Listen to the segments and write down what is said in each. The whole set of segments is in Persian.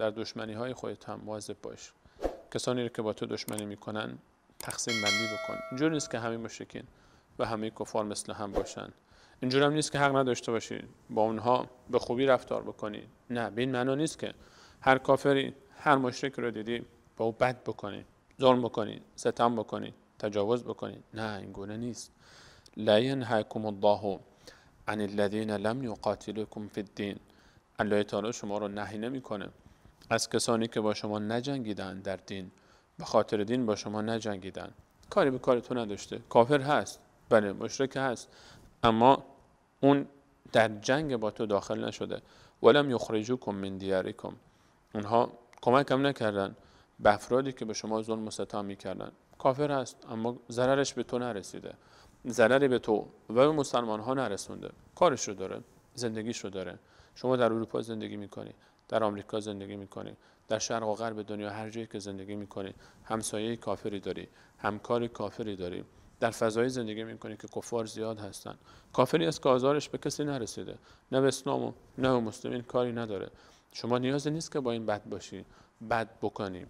در دشمنی های خودت هم مواظب باش کسانی رو که با تو دشمنی میکنن تقسیم بندی بکن اینجور نیست که همه مشرکین و همه کفار مثل هم باشن اینجور هم نیست که حق نداشته باشی با اونها به خوبی رفتار بکنی نه به این معنا نیست که هر کافری هر مشرک رو دیدی با او بد بکنی ظلم بکنی ستم بکنی تجاوز بکنی نه این گونه نیست لا ینهاکم الله عن الذین لم یقاتلکم فی الدین الله تعالی شما رو نهی نمیکنه از کسانی که با شما نجنگیدن در دین به خاطر دین با شما نجنگیدن کاری به کار تو نداشته کافر هست بله مشرک هست اما اون در جنگ با تو داخل نشده ولم یخرجوکم من دیارکم اونها کمک هم نکردن به افرادی که به شما ظلم و ستم میکردن کافر هست اما ضررش به تو نرسیده ضرری به تو و به مسلمان ها نرسونده کارش رو داره زندگیش رو داره شما در اروپا زندگی میکنی در آمریکا زندگی میکنی در شرق و غرب دنیا هر جایی که زندگی میکنی همسایه کافری داری همکار کافری داری در فضای زندگی میکنی که کفار زیاد هستن کافری است که آزارش به کسی نرسیده نه به اسلام و نه به مسلمین کاری نداره شما نیازی نیست که با این بد باشی بد بکنی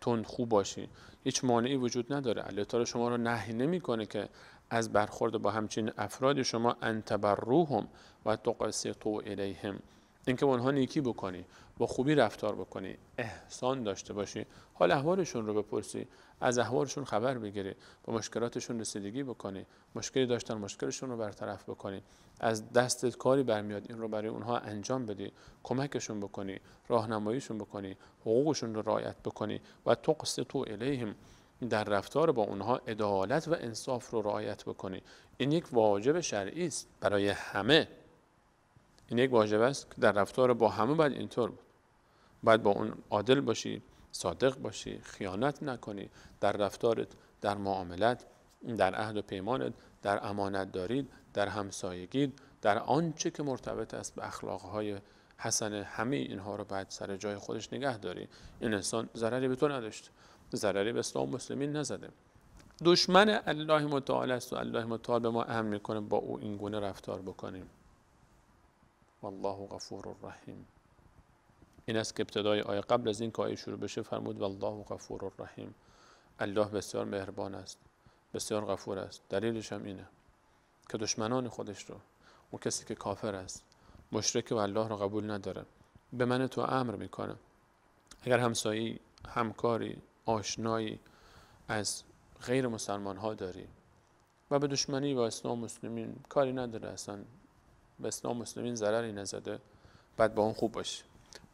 تند خوب باشی هیچ مانعی وجود نداره الله شما رو نهی نمیکنه که از برخورد با همچین افرادی شما انتبروهم و تقصیتو الیهم اینکه با آنها نیکی بکنی با خوبی رفتار بکنی احسان داشته باشی حال احوالشون رو بپرسی از احوالشون خبر بگیری با مشکلاتشون رسیدگی بکنی مشکلی داشتن مشکلشون رو برطرف بکنی از دستت کاری برمیاد این رو برای اونها انجام بدی کمکشون بکنی راهنماییشون بکنی حقوقشون رو رعایت بکنی و تقصد تو الیهم در رفتار با اونها عدالت و انصاف رو رعایت بکنی این یک واجب شرعی است برای همه این یک واجب است که در رفتار با همه باید اینطور بود باید با اون عادل باشی صادق باشی خیانت نکنی در رفتارت در معاملت در عهد و پیمانت در امانت دارید در همسایگی در آنچه که مرتبط است به اخلاقهای حسن همه اینها رو باید سر جای خودش نگه داری این انسان ضرری به تو نداشت ضرری به اسلام مسلمین نزده دشمن الله متعال است و الله متعال به ما امر میکنه با او اینگونه رفتار بکنیم والله غفور الرحیم این است که ابتدای آیه قبل از این که آیه شروع بشه فرمود والله غفور الرحیم الله بسیار مهربان است بسیار غفور است دلیلش هم اینه که دشمنان خودش رو اون کسی که کافر است مشرک و الله رو قبول نداره به من تو امر میکنه اگر همسایی همکاری آشنایی از غیر مسلمان ها داری و به دشمنی و اسلام مسلمین کاری نداره اصلا به اسلام مسلمین ضرری نزده بعد با اون خوب باش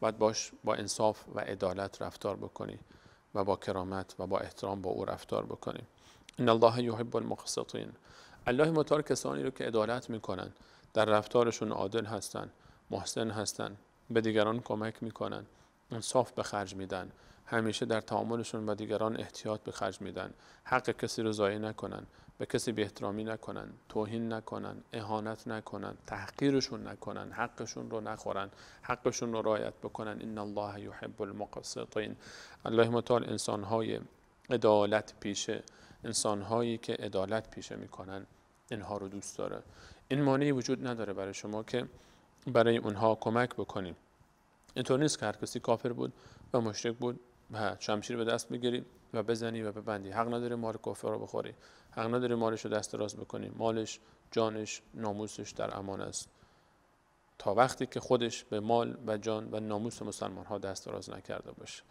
بعد باش با انصاف و عدالت رفتار بکنی و با کرامت و با احترام با او رفتار بکنی ان الله یحب المقسطین الله متعال کسانی رو که عدالت میکنن در رفتارشون عادل هستن محسن هستن به دیگران کمک میکنن انصاف به خرج میدن همیشه در تعاملشون با دیگران احتیاط به خرج میدن حق کسی رو ضایع نکنن به کسی به احترامی نکنن توهین نکنن اهانت نکنن تحقیرشون نکنن حقشون رو نخورن حقشون رو رعایت بکنن ان الله یحب المقسطین الله متعال انسانهای عدالت پیشه انسانهایی که عدالت پیشه میکنن اینها رو دوست داره این مانعی وجود نداره برای شما که برای اونها کمک بکنیم اینطور نیست که هر کسی کافر بود و مشرک بود و شمشیر به دست بگیری و بزنی و ببندی حق نداره مال کافر رو بخوری حق نداره مالش رو دست راست بکنی مالش جانش ناموسش در امان است تا وقتی که خودش به مال و جان و ناموس مسلمان ها دست راست نکرده باشه